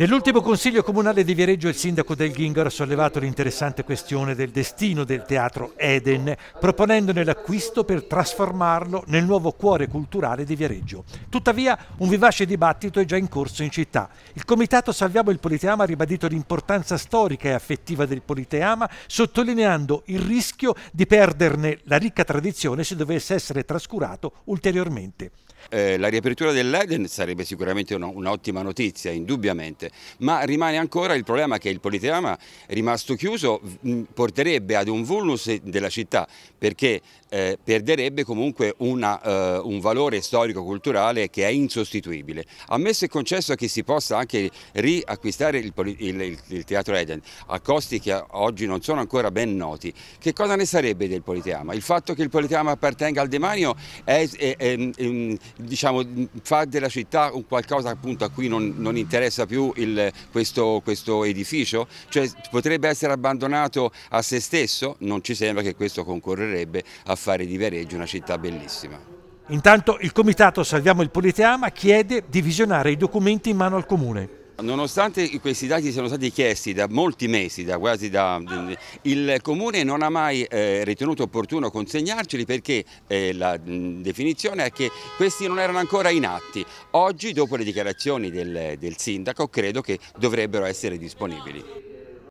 Nell'ultimo consiglio comunale di Viareggio il sindaco del Ghingaro ha sollevato l'interessante questione del destino del teatro Eden, proponendone l'acquisto per trasformarlo nel nuovo cuore culturale di Viareggio. Tuttavia un vivace dibattito è già in corso in città. Il comitato Salviamo il Politeama ha ribadito l'importanza storica e affettiva del Politeama, sottolineando il rischio di perderne la ricca tradizione se dovesse essere trascurato ulteriormente. Eh, la riapertura dell'Eden sarebbe sicuramente un'ottima notizia, indubbiamente ma rimane ancora il problema che il Politeama rimasto chiuso porterebbe ad un vulnus della città perché eh, perderebbe comunque una, eh, un valore storico-culturale che è insostituibile. Ammesso e concesso che si possa anche riacquistare il, il, il, il Teatro Eden a costi che oggi non sono ancora ben noti, che cosa ne sarebbe del Politeama? Il fatto che il Politeama appartenga al demanio è, è, è, diciamo, fa della città un qualcosa appunto a cui non, non interessa più il, questo, questo, edificio? Cioè potrebbe essere abbandonato a se stesso? Non ci sembra che questo concorrerebbe a fare di Viareggio una città bellissima. Intanto il comitato Salviamo il Politeama chiede di visionare i documenti in mano al comune. Nonostante questi dati siano stati chiesti da molti mesi, da quasi da, il Comune non ha mai eh, ritenuto opportuno consegnarceli perché eh, la mh, definizione è che questi non erano ancora in atti. Oggi, dopo le dichiarazioni del, del Sindaco, credo che dovrebbero essere disponibili.